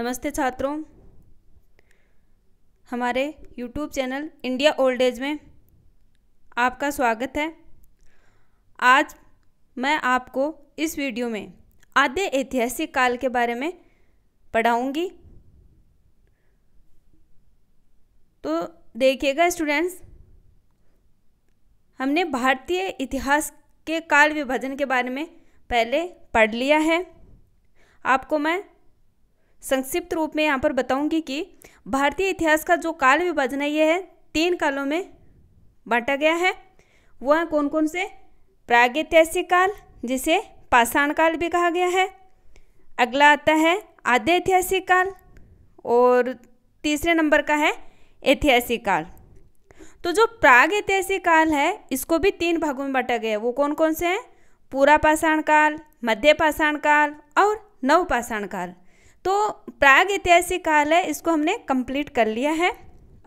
नमस्ते छात्रों हमारे YouTube channel India old age में आपका स्वागत है आज मैं आपको इस वीडियो में आधे ऐतिहासिक काल के बारे में पढ़ाऊंगी तो देखिएगा स्टूडेंट्स हमने भारतीय इतिहास के काल विभाजन के बारे में पहले पढ़ लिया है आपको मैं संक्षिप्त रूप में यहाँ पर बताऊंगी कि भारतीय इतिहास का जो काल विभाजन है यह है तीन कालों में बांटा गया है वह कौन कौन से प्रागैतिहासिक काल जिसे पाषाण काल भी कहा गया है अगला आता है आद्य ऐतिहासिक काल और तीसरे नंबर का है ऐतिहासिक काल तो जो प्राग ऐतिहासिक काल है इसको भी तीन भागों में बांटा गया है वो कौन कौन से हैं पूरा पाषाण काल मध्य पाषाण काल और नव पाषाण काल तो प्राग ऐतिहासिक काल है इसको हमने कंप्लीट कर लिया है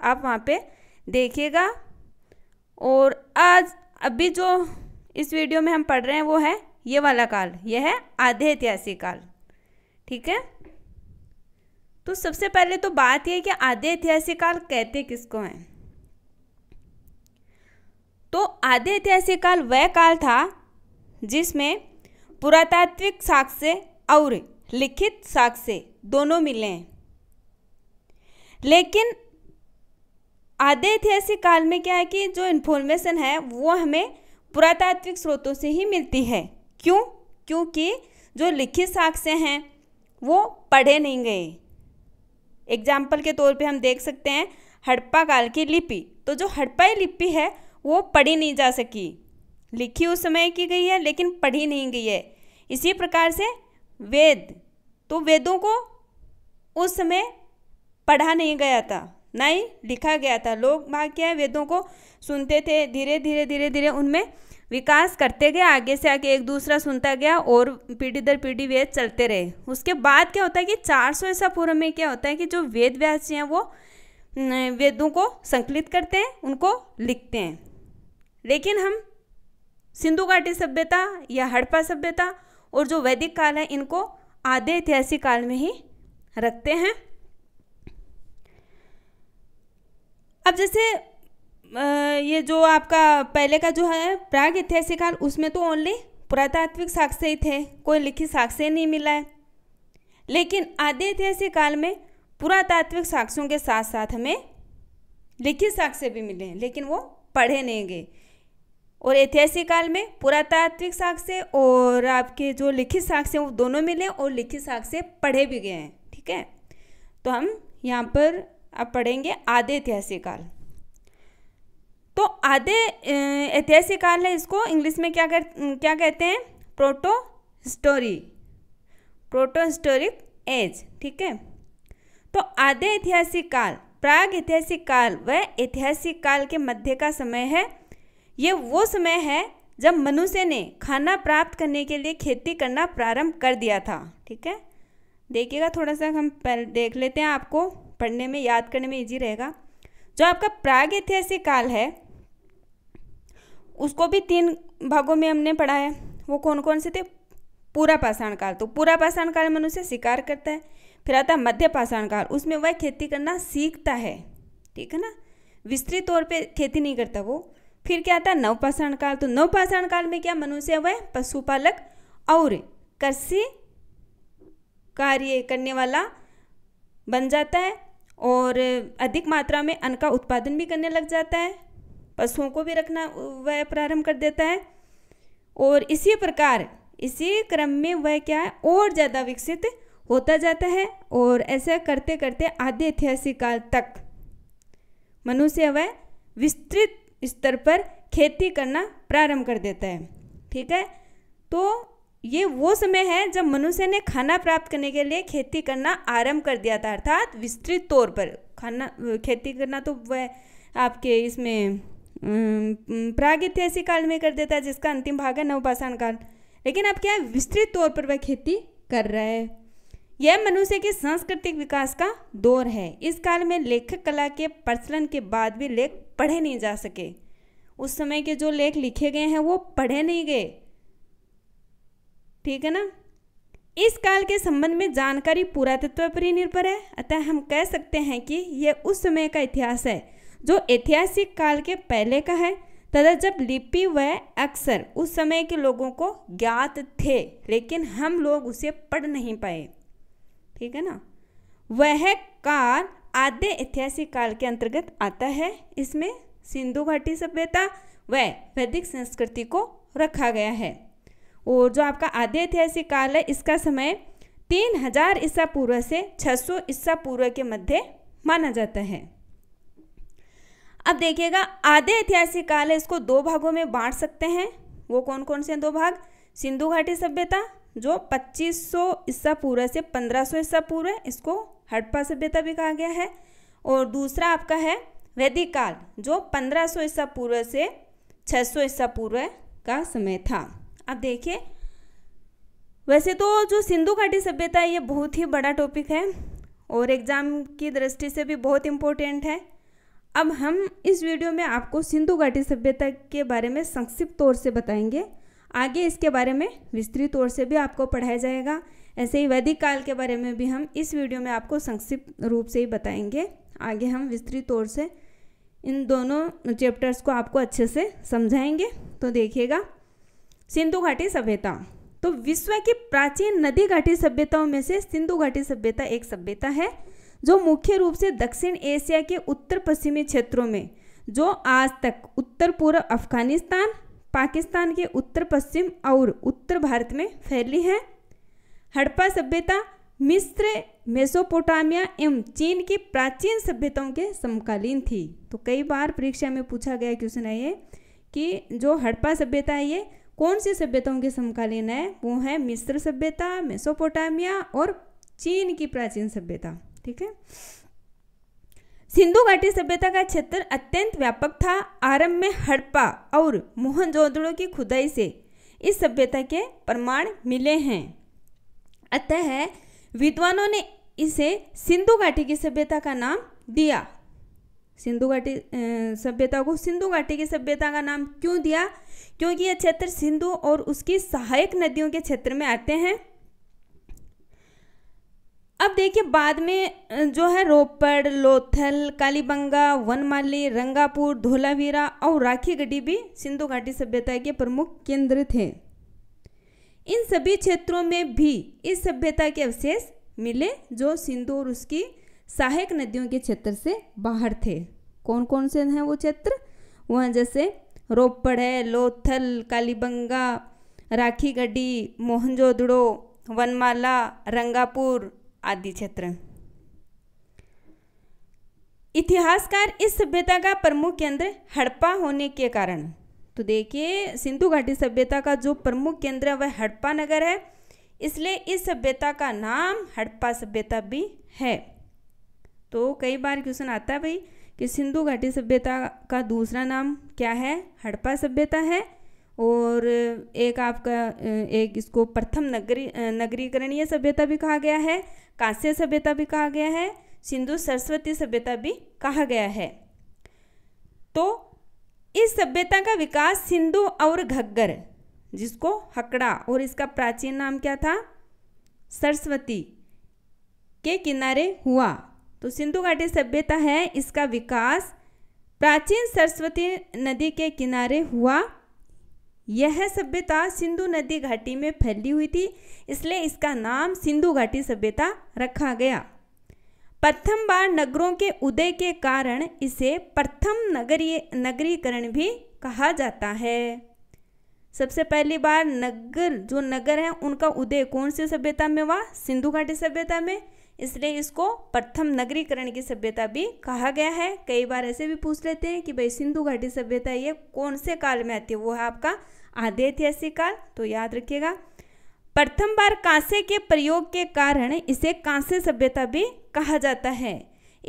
आप वहाँ पे देखिएगा और आज अभी जो इस वीडियो में हम पढ़ रहे हैं वो है ये वाला काल यह है आधे ऐतिहासिक काल ठीक है तो सबसे पहले तो बात यह कि आधे ऐतिहासिक काल कहते किसको हैं तो आधे ऐतिहासिक काल वह काल था जिसमें पुरातात्विक साक्ष्य और लिखित साक्ष्य दोनों मिलें लेकिन आधे ऐतिहासिक काल में क्या है कि जो इन्फॉर्मेशन है वो हमें पुरातात्विक स्रोतों से ही मिलती है क्यों क्योंकि जो लिखित साक्ष्य हैं वो पढ़े नहीं गए एग्जाम्पल के तौर पे हम देख सकते हैं हड़प्पा काल की लिपि तो जो हड़प्पाई लिपि है वो पढ़ी नहीं जा सकी लिखी उस समय की गई है लेकिन पढ़ी नहीं गई है इसी प्रकार से वेद तो वेदों को उस समय पढ़ा नहीं गया था ना ही लिखा गया था लोग वहाँ क्या वेदों को सुनते थे धीरे धीरे धीरे धीरे उनमें विकास करते गए आगे से आगे एक दूसरा सुनता गया और पीढ़ी दर पीढ़ी वेद चलते रहे उसके बाद क्या होता है कि 400 सौ ऐसा पूर्व में क्या होता है कि जो वेद व्यास हैं वो वेदों को संकलित करते हैं उनको लिखते हैं लेकिन हम सिंधु घाटी सभ्यता या हड़प्पा सभ्यता और जो वैदिक काल है इनको आधे ऐतिहासिक काल में ही रखते हैं अब जैसे ये जो आपका पहले का जो है प्राग ऐतिहासिक काल उसमें तो ओनली पुरातात्विक साक्ष्य ही थे कोई लिखित साक्ष्य नहीं मिला है लेकिन आदि ऐतिहासिक काल में पुरातात्विक साक्ष्यों के साथ साथ हमें लिखित साक्ष्य भी मिले हैं लेकिन वो पढ़े नहीं गए और ऐतिहासिक काल में पुरातात्विक साक्ष्य और आपके जो लिखित साक्ष्य वो दोनों मिले और लिखित साक्ष्य पढ़े भी गए हैं ठीक है तो हम यहाँ पर अब पढ़ेंगे आधे ऐतिहासिक काल तो आधे ऐतिहासिक काल है इसको इंग्लिश में क्या कर क्या कहते हैं proto history proto historic age ठीक है तो आधे ऐतिहासिक काल प्राग ऐतिहासिक काल व ऐतिहासिक काल के मध्य का समय है ये वो समय है जब मनुष्य ने खाना प्राप्त करने के लिए खेती करना प्रारंभ कर दिया था ठीक है देखिएगा थोड़ा सा हम देख लेते हैं आपको पढ़ने में याद करने में इजी रहेगा जो आपका प्राग ऐतिहासिक काल है उसको भी तीन भागों में हमने पढ़ा है वो कौन कौन से थे पूरा पाषाण काल तो पूरा पाषाण काल मनुष्य शिकार करता है फिर आता है मध्य पाषाण काल उसमें वह खेती करना सीखता है ठीक है ना विस्तृत तौर पे खेती नहीं करता वो फिर क्या आता है नवपाषाण काल तो नवपाषाण काल में क्या मनुष्य वह पशुपालक और कृषि कार्य करने वाला बन जाता है और अधिक मात्रा में अन्न का उत्पादन भी करने लग जाता है पशुओं को भी रखना वह प्रारंभ कर देता है और इसी प्रकार इसी क्रम में वह क्या है और ज़्यादा विकसित होता जाता है और ऐसा करते करते आधे ऐतिहासिक काल तक मनुष्य वह विस्तृत स्तर पर खेती करना प्रारंभ कर देता है ठीक है तो ये वो समय है जब मनुष्य ने खाना प्राप्त करने के लिए खेती करना आरंभ कर दिया था अर्थात विस्तृत तौर पर खाना खेती करना तो वह आपके इसमें प्रागैतिहासिक काल में कर देता है जिसका अंतिम भाग है नवपाषाण काल लेकिन अब क्या है विस्तृत तौर पर वह खेती कर रहा है यह मनुष्य के सांस्कृतिक विकास का दौर है इस काल में लेखक कला के प्रचलन के बाद भी लेख पढ़े नहीं जा सके उस समय के जो लेख लिखे गए हैं वो पढ़े नहीं गए ठीक है ना इस काल के संबंध में जानकारी पुरातत्व पर ही निर्भर है अतः हम कह सकते हैं कि यह उस समय का इतिहास है जो ऐतिहासिक काल के पहले का है तथा जब लिपि व अक्सर उस समय के लोगों को ज्ञात थे लेकिन हम लोग उसे पढ़ नहीं पाए ठीक है ना वह काल आद्य ऐतिहासिक काल के अंतर्गत आता है इसमें सिंधु घाटी सभ्यता वैदिक संस्कृति को रखा गया है और जो आपका आद्य ऐतिहासिक काल है इसका समय तीन हजार ईसा पूर्व से छः सौ ईसा पूर्व के मध्य माना जाता है अब देखिएगा आधे ऐतिहासिक काल है इसको दो भागों में बांट सकते हैं वो कौन कौन से हैं दो भाग सिंधु घाटी सभ्यता जो 2500 ईसा पूर्व से 1500 ईसा पूर्व है इसको हड़प्पा सभ्यता भी कहा गया है और दूसरा आपका है वैदिक काल जो 1500 ईसा पूर्व से 600 ईसा पूर्व का समय था अब देखिए वैसे तो जो सिंधु घाटी सभ्यता है ये बहुत ही बड़ा टॉपिक है और एग्ज़ाम की दृष्टि से भी बहुत इम्पोर्टेंट है अब हम इस वीडियो में आपको सिंधु घाटी सभ्यता के बारे में संक्षिप्त तौर से बताएंगे आगे इसके बारे में विस्तृत तौर से भी आपको पढ़ाया जाएगा ऐसे ही वैदिक काल के बारे में भी हम इस वीडियो में आपको संक्षिप्त रूप से ही बताएंगे आगे हम विस्तृत तौर से इन दोनों चैप्टर्स को आपको अच्छे से समझाएंगे तो देखिएगा सिंधु घाटी सभ्यता तो विश्व की प्राचीन नदी घाटी सभ्यताओं में से सिंधु घाटी सभ्यता एक सभ्यता है जो मुख्य रूप से दक्षिण एशिया के उत्तर पश्चिमी क्षेत्रों में जो आज तक उत्तर पूर्व अफगानिस्तान पाकिस्तान के उत्तर पश्चिम और उत्तर भारत में फैली है हड़प्पा सभ्यता मिस्र मेसोपोटामिया एवं चीन की प्राचीन सभ्यताओं के समकालीन थी तो कई बार परीक्षा में पूछा गया क्वेश्चन है ये कि जो हड़प्पा सभ्यता है ये कौन सी सभ्यताओं के समकालीन है वो है मिस्र सभ्यता मेसोपोटामिया और चीन की प्राचीन सभ्यता ठीक है सिंधु घाटी सभ्यता का क्षेत्र अत्यंत व्यापक था आरंभ में हड़प्पा और मोहनजोदड़ो की खुदाई से इस सभ्यता के प्रमाण मिले हैं अतः है, विद्वानों ने इसे सिंधु घाटी की सभ्यता का नाम दिया सिंधु घाटी सभ्यता को सिंधु घाटी की सभ्यता का नाम क्यों दिया क्योंकि यह क्षेत्र सिंधु और उसकी सहायक नदियों के क्षेत्र में आते हैं अब देखिए बाद में जो है रोपड़ लोथल कालीबंगा वनमाली रंगापुर धोलावीरा और राखीगढ़ी भी सिंधु घाटी सभ्यता के प्रमुख केंद्र थे इन सभी क्षेत्रों में भी इस सभ्यता के अवशेष मिले जो सिंधु और उसकी सहायक नदियों के क्षेत्र से बाहर थे कौन कौन से हैं वो क्षेत्र वह जैसे रोपड़ है लोथल कालीबंगा राखी गड्डी मोहनजोदड़ो वनमाला रंगापुर आदि क्षेत्र इतिहासकार इस सभ्यता का प्रमुख केंद्र हड़प्पा होने के कारण तो देखिए सिंधु घाटी सभ्यता का जो प्रमुख केंद्र है वह हड़प्पा नगर है इसलिए इस सभ्यता का नाम हड़प्पा सभ्यता भी है तो कई बार क्वेश्चन आता है भाई कि सिंधु घाटी सभ्यता का दूसरा नाम क्या है हड़प्पा सभ्यता है और एक आपका एक इसको प्रथम नगरी नगरीकरणीय सभ्यता भी कहा गया है कांस्य सभ्यता भी कहा गया है सिंधु सरस्वती सभ्यता भी कहा गया है तो इस सभ्यता का विकास सिंधु और घग्गर जिसको हकड़ा और इसका प्राचीन नाम क्या था सरस्वती के किनारे हुआ तो सिंधु घाटी सभ्यता है इसका विकास प्राचीन सरस्वती नदी के किनारे हुआ यह सभ्यता सिंधु नदी घाटी में फैली हुई थी इसलिए इसका नाम सिंधु घाटी सभ्यता रखा गया प्रथम बार नगरों के उदय के कारण इसे प्रथम नगरीय नगरीकरण भी कहा जाता है सबसे पहली बार नगर जो नगर है उनका उदय कौन सी सभ्यता में हुआ सिंधु घाटी सभ्यता में इसलिए इसको प्रथम नगरीकरण की सभ्यता भी कहा गया है कई बार ऐसे भी पूछ लेते हैं कि भाई सिंधु घाटी सभ्यता ये कौन से काल में आती है वो है आपका आधे ऐतिहासिक काल तो याद रखिएगा प्रथम बार कांसे के प्रयोग के कारण इसे कांसे सभ्यता भी कहा जाता है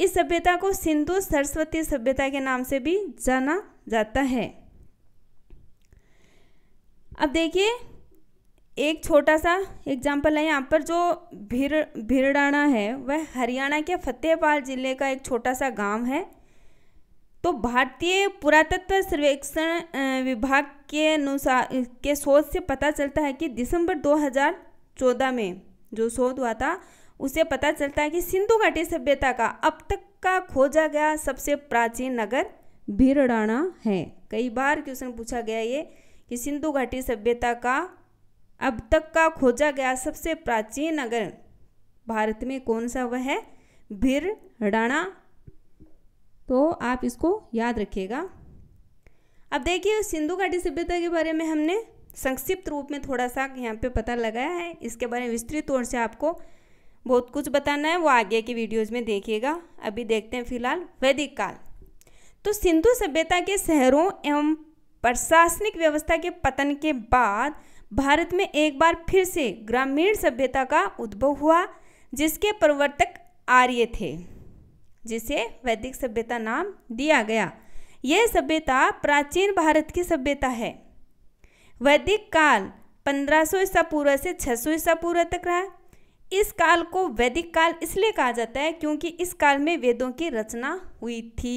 इस सभ्यता को सिंधु सरस्वती सभ्यता के नाम से भी जाना जाता है अब देखिए एक छोटा सा एग्जाम्पल है यहाँ पर जो भीर भीरडाना है वह हरियाणा के फतेहपाल जिले का एक छोटा सा गांव है तो भारतीय पुरातत्व सर्वेक्षण विभाग के अनुसार के शोध से पता चलता है कि दिसंबर 2014 में जो शोध हुआ था उसे पता चलता है कि सिंधु घाटी सभ्यता का अब तक का खोजा गया सबसे प्राचीन नगर भीरडाना है कई बार क्वेश्चन पूछा गया ये कि सिंधु घाटी सभ्यता का अब तक का खोजा गया सबसे प्राचीन नगर भारत में कौन सा वह है भीर हडाणा तो आप इसको याद रखिएगा अब देखिए सिंधु घाटी सभ्यता के बारे में हमने संक्षिप्त रूप में थोड़ा सा यहाँ पे पता लगाया है इसके बारे में विस्तृत तौर से आपको बहुत कुछ बताना है वो आगे की वीडियोस में देखिएगा अभी देखते हैं फिलहाल वैदिक काल तो सिंधु सभ्यता के शहरों एवं प्रशासनिक व्यवस्था के पतन के बाद भारत में एक बार फिर से ग्रामीण सभ्यता का उद्भव हुआ जिसके प्रवर्तक आर्य थे जिसे वैदिक सभ्यता नाम दिया गया यह सभ्यता प्राचीन भारत की सभ्यता है वैदिक काल 1500 ईसा पूर्व से 600 ईसा पूर्व तक रहा इस काल को वैदिक काल इसलिए कहा जाता है क्योंकि इस काल में वेदों की रचना हुई थी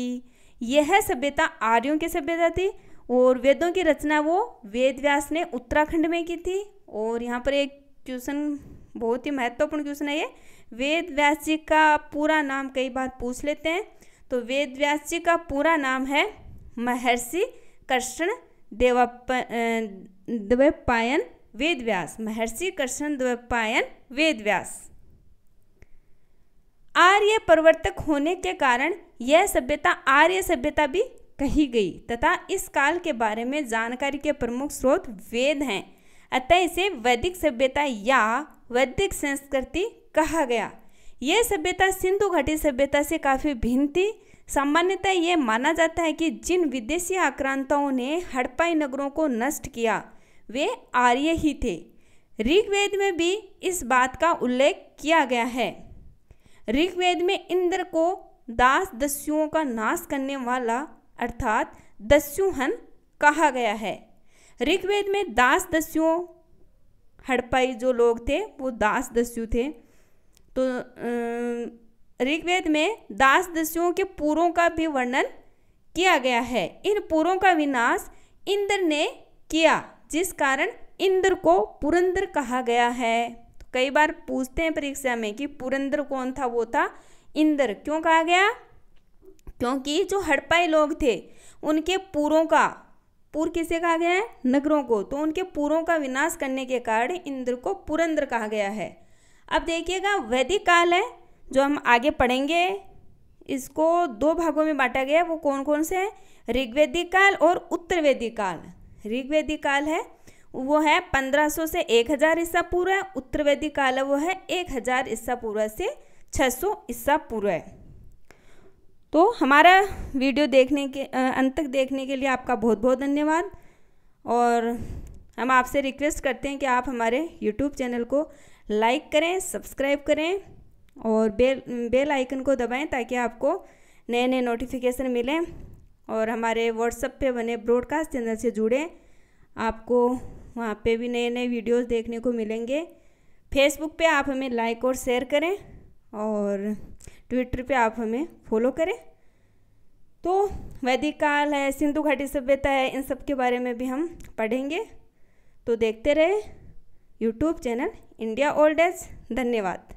यह सभ्यता आर्यों की सभ्यता थी और वेदों की रचना वो वेद व्यास ने उत्तराखंड में की थी और यहाँ पर एक क्वेश्चन बहुत ही महत्वपूर्ण क्वेश्चन है ये वेद व्यास जी का पूरा नाम कई बार पूछ लेते हैं तो वेद व्यास जी का पूरा नाम है महर्षि कृष्ण देवप द्वैपायन वेद व्यास महर्षि कृष्ण द्वैपायन वेद व्यास आर्य प्रवर्तक होने के कारण यह सभ्यता आर्य सभ्यता भी कही गई तथा इस काल के बारे में जानकारी के प्रमुख स्रोत वेद हैं अतः इसे वैदिक सभ्यता या वैदिक संस्कृति कहा गया यह सभ्यता सिंधु घाटी सभ्यता से काफ़ी भिन्न थी सामान्यतः यह माना जाता है कि जिन विदेशी आक्रांताओं ने हड़पाई नगरों को नष्ट किया वे आर्य ही थे ऋग्वेद में भी इस बात का उल्लेख किया गया है ऋग्वेद में इंद्र को दास दस्युओं का नाश करने वाला अर्थात दस्युहन कहा गया है ऋग्वेद में दास दस्युओं हड़पाई जो लोग थे वो दास दस्यु थे तो ऋग्वेद में दास दस्युओं के पूर्वों का भी वर्णन किया गया है इन पूर्वों का विनाश इंद्र ने किया जिस कारण इंद्र को पुरंदर कहा गया है तो कई बार पूछते हैं परीक्षा में कि पुरंदर कौन था वो था इंद्र क्यों कहा गया क्योंकि जो हड़पाई लोग थे उनके पूरों का पूर किसे कहा गया है नगरों को तो उनके पूरों का विनाश करने के कारण इंद्र को पुरंद्र कहा गया है अब देखिएगा वैदिक काल है जो हम आगे पढ़ेंगे इसको दो भागों में बांटा गया वो कौन कौन से है ऋग्वेदिक काल और उत्तर वैदिक काल ऋग्वेदिक काल है वो है 1500 से 1000 हज़ार ईस्सा पूर्व है उत्तर वैदिक काल है वो है 1000 हज़ार ईस्सा पूर्व से 600 ईस्सा पूर्व है तो हमारा वीडियो देखने के अंत तक देखने के लिए आपका बहुत बहुत धन्यवाद और हम आपसे रिक्वेस्ट करते हैं कि आप हमारे यूट्यूब चैनल को लाइक करें सब्सक्राइब करें और बेल बेल आइकन को दबाएं ताकि आपको नए नए नोटिफिकेशन मिलें और हमारे व्हाट्सएप पे बने ब्रॉडकास्ट चैनल से जुड़ें आपको वहाँ पे भी नए नए वीडियोस देखने को मिलेंगे फेसबुक पे आप हमें लाइक और शेयर करें और ट्विटर पे आप हमें फॉलो करें तो वैदिक काल है सिंधु घाटी सभ्यता है इन सब के बारे में भी हम पढ़ेंगे तो देखते रहे YouTube channel India old age धन्यवाद